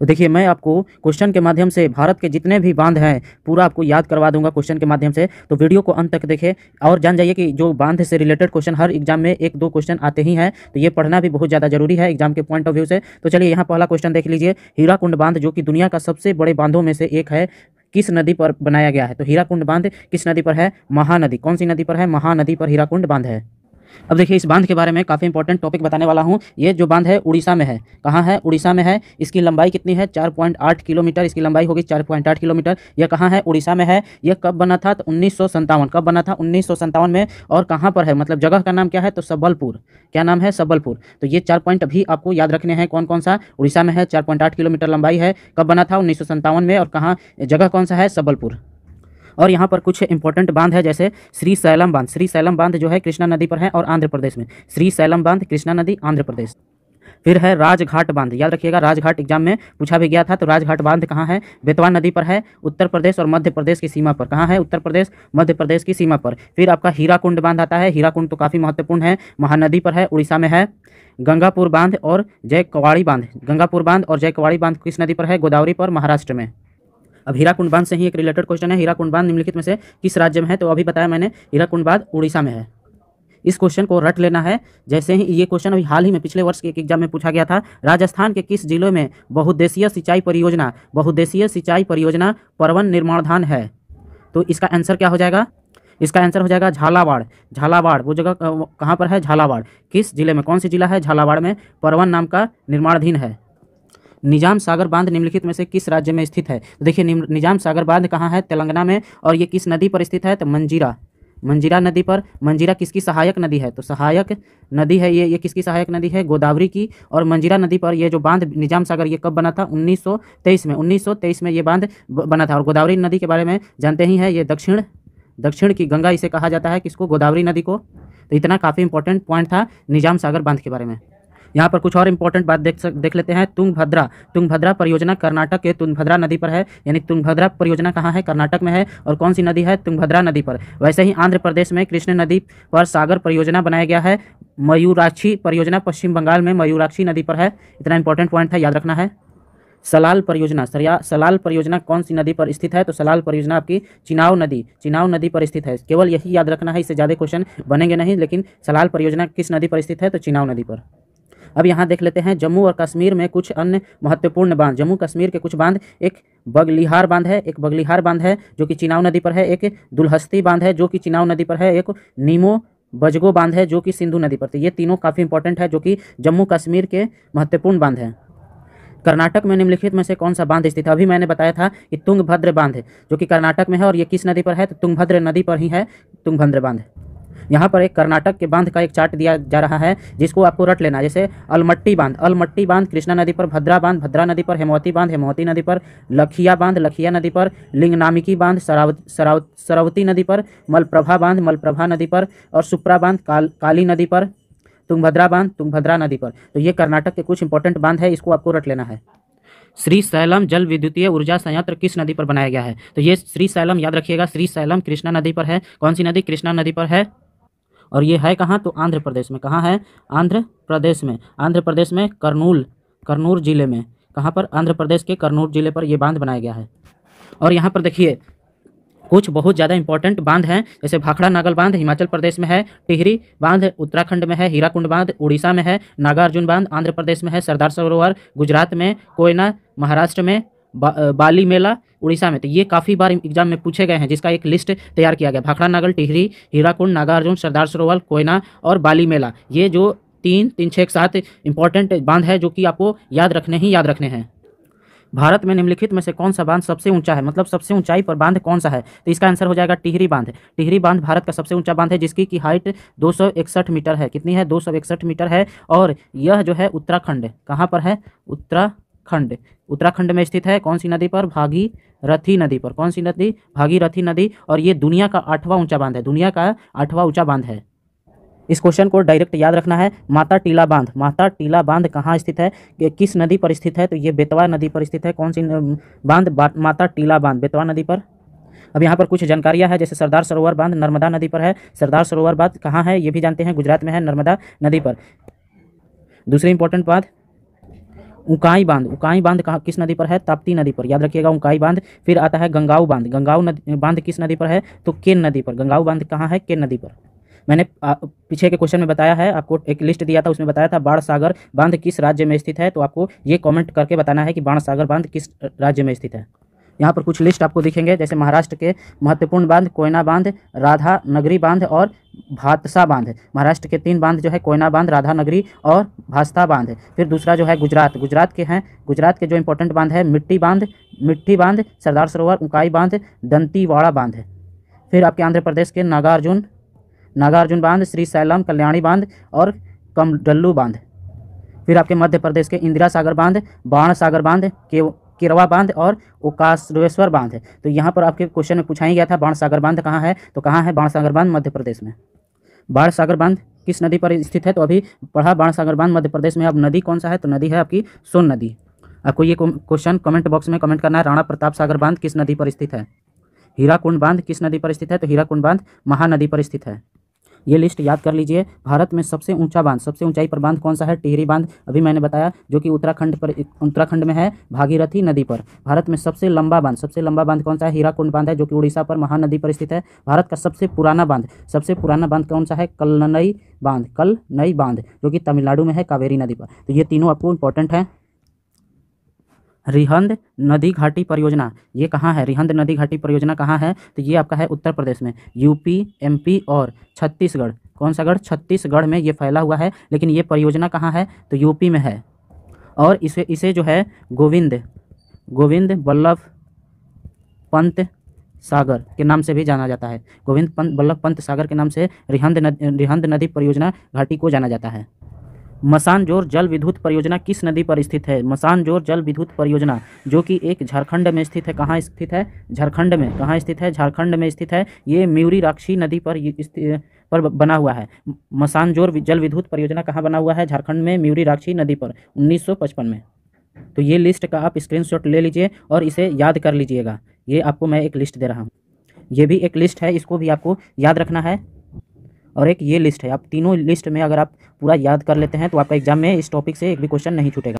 तो देखिए मैं आपको क्वेश्चन के माध्यम से भारत के जितने भी बांध हैं पूरा आपको याद करवा दूंगा क्वेश्चन के माध्यम से तो वीडियो को अंत तक देखें और जान जाइए कि जो बांध से रिलेटेड क्वेश्चन हर एग्जाम में एक दो क्वेश्चन आते ही हैं तो ये पढ़ना भी बहुत ज़्यादा जरूरी है एग्जाम के पॉइंट ऑफ व्यू से तो चलिए यहाँ पहला क्वेश्चन देख लीजिए हीराकुंड बांध जो कि दुनिया का सबसे बड़े बांधों में से एक है किस नदी पर बनाया गया है तो हीराकुंड बांध किस नदी पर है महानदी कौन सी नदी पर है महानदी पर हीराकुंड बांध है अब देखिए इस बांध के बारे में काफ़ी इंपॉर्टेंट टॉपिक बताने वाला हूँ ये जो बांध है उड़ीसा में है कहाँ है उड़ीसा में है इसकी लंबाई कितनी है 4.8 किलोमीटर इसकी लंबाई होगी 4.8 किलोमीटर यह कहाँ है उड़ीसा में है यह कब बना था तो उन्नीस कब बना था उन्नीस में और कहाँ पर है मतलब जगह का नाम क्या है तो सबलपुर क्या नाम है सबलपुर तो ये चार पॉइंट अभी आपको याद रखने हैं कौन कौन सा उड़ीसा में है चार किलोमीटर लंबाई है कब बना था उन्नीस में और कहाँ जगह कौन सा है सबलपुर और यहाँ पर कुछ इंपॉर्टेंट बांध है जैसे श्री सैलम बांध श्री सैलम बांध जो है कृष्णा नदी पर है और आंध्र प्रदेश में श्री सैलम बांध कृष्णा नदी आंध्र प्रदेश फिर है राजघाट बांध याद रखिएगा राजघाट एग्जाम में पूछा भी गया था तो राजघाट बांध कहाँ है बेतवा नदी पर है उत्तर प्रदेश और मध्य प्रदेश की सीमा पर कहाँ है उत्तर प्रदेश मध्य प्रदेश की सीमा पर फिर आपका हीराकुंड बांध आता है हीराकुंड तो काफ़ी महत्वपूर्ण है महानदी पर है उड़ीसा में है गंगापुर बांध और जय बांध गंगापुर बांध और जय बांध किस नदी पर है गोदावरी पर महाराष्ट्र में अब हीरा कुंड बांध से ही एक रिलेटेड क्वेश्चन है हीरा कुंड बांध निम्नलिखित में से किस राज्य में है तो अभी बताया मैंने हीरा कुंड बांध उड़ीसा में है इस क्वेश्चन को रट लेना है जैसे ही ये क्वेश्चन अभी हाल ही में पिछले वर्ष के एक एग्जाम में पूछा गया था राजस्थान के किस जिलों में बहुद्देशीय सिंचाई परियोजना बहुद्देशीय सिंचाई परियोजना परवन निर्माणधान है तो इसका आंसर क्या हो जाएगा इसका आंसर हो जाएगा झालावाड़ झालावाड़ वो जगह कहाँ पर है झालावाड़ किस जिले में कौन सी जिला है झालावाड़ में परवन नाम का निर्माणाधीन है निजाम सागर बांध निम्नलिखित में से किस राज्य में स्थित है तो देखिए निजाम सागर बांध कहाँ है तेलंगाना में और ये किस नदी पर स्थित है तो मंजीरा मंजीरा नदी पर मंजीरा किसकी सहायक नदी है तो सहायक नदी है ये ये किसकी सहायक नदी है गोदावरी की और मंजीरा नदी पर ये जो बांध निजाम सागर ये कब बना था 1923 में 1923 में ये बांध बना था और गोदावरी नदी के बारे में जानते ही है ये दक्षिण दक्षिण की गंगा इसे कहा जाता है किसको गोदावरी नदी को तो इतना काफ़ी इंपॉर्टेंट पॉइंट था निजाम सागर बांध के बारे में यहाँ पर कुछ और इंपॉर्टेंट बात देख सक, देख लेते हैं तुंगभद्रा तुंगभद्रा परियोजना कर्नाटक के तुंगभद्रा नदी पर है यानी तुंगभद्रा परियोजना कहाँ है कर्नाटक में है और कौन सी नदी है तुंगभद्रा नदी पर वैसे ही आंध्र प्रदेश में कृष्ण नदी पर सागर परियोजना बनाया गया है मयूराक्षी परियोजना पश्चिम बंगाल में मयूराक्षी नदी पर है इतना इंपॉर्टेंट पॉइंट था याद रखना है सलाल परियोजना सरिया सलाल परियोजना कौन सी नदी पर स्थित है तो सलाल परियोजना आपकी चिनाव नदी चिनाव नदी पर स्थित है केवल यही याद रखना है इससे ज़्यादा क्वेश्चन बनेंगे नहीं लेकिन सलाल परियोजना किस नदी पर स्थित है तो चिनाव नदी पर अब यहाँ देख लेते हैं जम्मू और कश्मीर में कुछ अन्य महत्वपूर्ण बांध जम्मू कश्मीर के कुछ बांध एक बगलिहार बांध है एक बगलिहार बांध है जो कि चिनाव नदी पर है एक दुलहस्ती बांध है जो कि चिनाव नदी पर है एक नीमो बजगो बांध है जो कि सिंधु नदी पर तो ये तीनों काफ़ी इंपॉर्टेंट है जो कि जम्मू कश्मीर के महत्वपूर्ण बांध हैं कर्नाटक में निम्नलिखित में से कौन सा बांध स्थित है अभी मैंने बताया था कि तुंगभद्र बांध जो कि कर्नाटक में है और ये किस नदी पर है तो तुंगभद्र नदी पर ही है तुंगभद्र बांध यहाँ पर एक कर्नाटक के बांध का एक चार्ट दिया जा रहा है जिसको आपको रट लेना जैसे अलमट्टी बांध अलमट्टी बांध कृष्णा नदी पर भद्रा बांध भद्रा नदी पर हेमवती बांध हेमवती नदी पर लखिया बांध लखिया नदी पर लिंगनामिकी बांध सरावती नदी पर मलप्रभा बांध मलप्रभा नदी पर और सुप्रा बांध काली नदी पर तुंगभद्रा बांध तुंगभद्रा नदी पर तो ये कर्नाटक के कुछ इंपॉर्टेंट बांध है इसको आपको रट लेना है श्री सैलम जल विद्युतीय ऊर्जा संयंत्र किस नदी पर बनाया गया है तो ये श्री सैलम याद रखिएगा श्री सैलम कृष्णा नदी पर है कौन सी नदी कृष्णा नदी पर है और ये है कहाँ तो आंध्र प्रदेश में कहाँ है आंध्र प्रदेश में आंध्र प्रदेश में करनूल करनूर जिले में कहाँ पर आंध्र प्रदेश के करनूल जिले पर यह बांध बनाया गया है और यहाँ पर देखिए कुछ बहुत ज़्यादा इंपॉर्टेंट बांध हैं जैसे भाखड़ा नागल बांध हिमाचल प्रदेश में है टिहरी बांध उत्तराखंड में है हीराकुंड बांध उड़ीसा में है नागार्जुन बांध आंध्र प्रदेश में है सरदार सरोवर गुजरात में कोयना महाराष्ट्र में बा, बाली मेला उड़ीसा में तो ये काफ़ी बार एग्जाम में पूछे गए हैं जिसका एक लिस्ट तैयार किया गया भाखड़ा नागल टिहरी हीराकुंड नागार्जुन सरदार सरोवर कोयना और बाली मेला ये जो तीन तीन छः एक सात इंपॉर्टेंट बांध है जो कि आपको याद रखने ही याद रखने हैं भारत में निम्नलिखित में से कौन सा बांध सबसे ऊंचा है मतलब सबसे ऊंचाई पर बांध कौन सा है तो इसका आंसर हो जाएगा टिहरी बांध टिहरी बांध भारत का सबसे ऊंचा बांध है जिसकी की हाइट दो मीटर है कितनी है दो मीटर है और यह जो है उत्तराखंड कहाँ पर है उत्तरा खंड उत्तराखंड में स्थित है कौन सी नदी पर भागीरथी नदी पर कौन सी नदी भागीरथी नदी और ये दुनिया का आठवां ऊंचा बांध है दुनिया का आठवां ऊंचा बांध है इस क्वेश्चन को डायरेक्ट याद रखना है माता टीला बांध माता टीला बांध कहाँ स्थित है किस नदी पर स्थित है तो ये बेतवा नदी पर स्थित है कौन सी बांध माता टीला बांध बेतवा नदी पर अब यहाँ पर कुछ जानकारियाँ है जैसे सरदार सरोवर बांध नर्मदा नदी पर है सरदार सरोवर बांध कहाँ है ये भी जानते हैं गुजरात में है नर्मदा नदी पर दूसरी इंपॉर्टेंट बात उकाई बांध उकाई बांध कहाँ किस नदी पर है ताप्ती नदी पर याद रखिएगा उकाई बांध फिर आता है गंगाऊ बांध गंगाऊ बांध किस नदी पर है तो केन नदी पर गंगाऊ बांध कहाँ है केन नदी पर मैंने पीछे के क्वेश्चन में बताया है आपको एक लिस्ट दिया था उसमें बताया था बाढ़ सागर बांध किस राज्य में स्थित है तो आपको ये कॉमेंट करके बताना है कि बाढ़ सागर बांध किस राज्य में स्थित है यहाँ पर कुछ लिस्ट आपको दिखेंगे जैसे महाराष्ट्र के महत्वपूर्ण बांध कोयना बांध राधा नगरी बांध और भातसा बांध है महाराष्ट्र के तीन बांध जो है कोयना बांध राधानगरी और भास्ता बांध है फिर दूसरा जो है गुजरात गुजरात के हैं गुजरात के जो इंपॉर्टेंट बांध है मिट्टी बांध मिट्टी बांध सरदार सरोवर उकाई बांध दंतीवाड़ा बांध है फिर आपके आंध्र प्रदेश के नागार्जुन नागार्जुन बांध श्री सैलम कल्याणी बांध और कमडल्लू बांध फिर आपके मध्य प्रदेश के इंदिरा सागर बांध बाण सागर बांध के किरवा बांध और उकासवेश्वर बांध है तो यहाँ पर आपके क्वेश्चन में पूछा ही गया था बाण सागर बांध कहाँ है तो कहाँ है बाण सागर बांध मध्य प्रदेश में बाढ़ सागर बांध किस नदी पर स्थित है तो अभी पढ़ा बाढ़ सागर बांध मध्य प्रदेश में अब नदी कौन सा है तो नदी है आपकी सोन नदी आपको ये क्वेश्चन कमेंट बॉक्स में कमेंट करना है राणा प्रताप सागर बांध किस नदी पर स्थित है हीराकुंड बांध किस नदी पर स्थित है तो हीराकुंड बांध महानदी पर स्थित है ये लिस्ट याद कर लीजिए भारत में सबसे ऊंचा बांध सबसे ऊंचाई पर बांध कौन सा है टिहरी बांध अभी मैंने बताया जो कि उत्तराखंड पर उत्तराखंड में है भागीरथी नदी पर भारत में सबसे लंबा बांध सबसे लंबा बांध कौन सा है हीराकुंड बांध है जो कि उड़ीसा पर महानदी पर स्थित है भारत का सबसे पुराना बांध सबसे पुराना बांध कौन सा है कलनई बांध कल नई बांध जो कि तमिलनाडु में है कावेरी नदी पर तो ये तीनों आपको इंपॉर्टेंट है रिहंद नदी घाटी परियोजना ये कहाँ है रिहंद नदी घाटी परियोजना कहाँ है तो ये आपका है उत्तर प्रदेश में यूपी एमपी और छत्तीसगढ़ कौन सा गढ़ छत्तीसगढ़ में ये फैला हुआ है लेकिन ये परियोजना कहाँ है तो यूपी में है और इसे इसे जो है गोविंद गोविंद वल्लभ पंत सागर के नाम से भी जाना जाता है गोविंद पंत वल्लभ पंत सागर के नाम से रिहंद नद, रिहंद नदी परियोजना घाटी को जाना जाता है मसानजोर जल विद्युत परियोजना किस नदी पर स्थित है मसानजोर जल विद्युत परियोजना जो कि एक झारखंड में स्थित है कहाँ स्थित है झारखंड में कहाँ स्थित है झारखंड में स्थित है ये म्यूरी राक्षी नदी पर पर बना हुआ है मसानजोर जल विद्युत परियोजना कहाँ बना हुआ है झारखंड में म्यूरी राक्षी नदी पर उन्नीस में तो ये लिस्ट का आप स्क्रीनशॉट ले लीजिए और इसे याद कर लीजिएगा ये आपको मैं एक लिस्ट दे रहा हूँ ये भी एक लिस्ट है इसको भी आपको याद रखना है और एक ये लिस्ट है आप तीनों लिस्ट में अगर आप पूरा याद कर लेते हैं तो आपका एग्जाम में इस टॉपिक से एक भी क्वेश्चन नहीं छूटेगा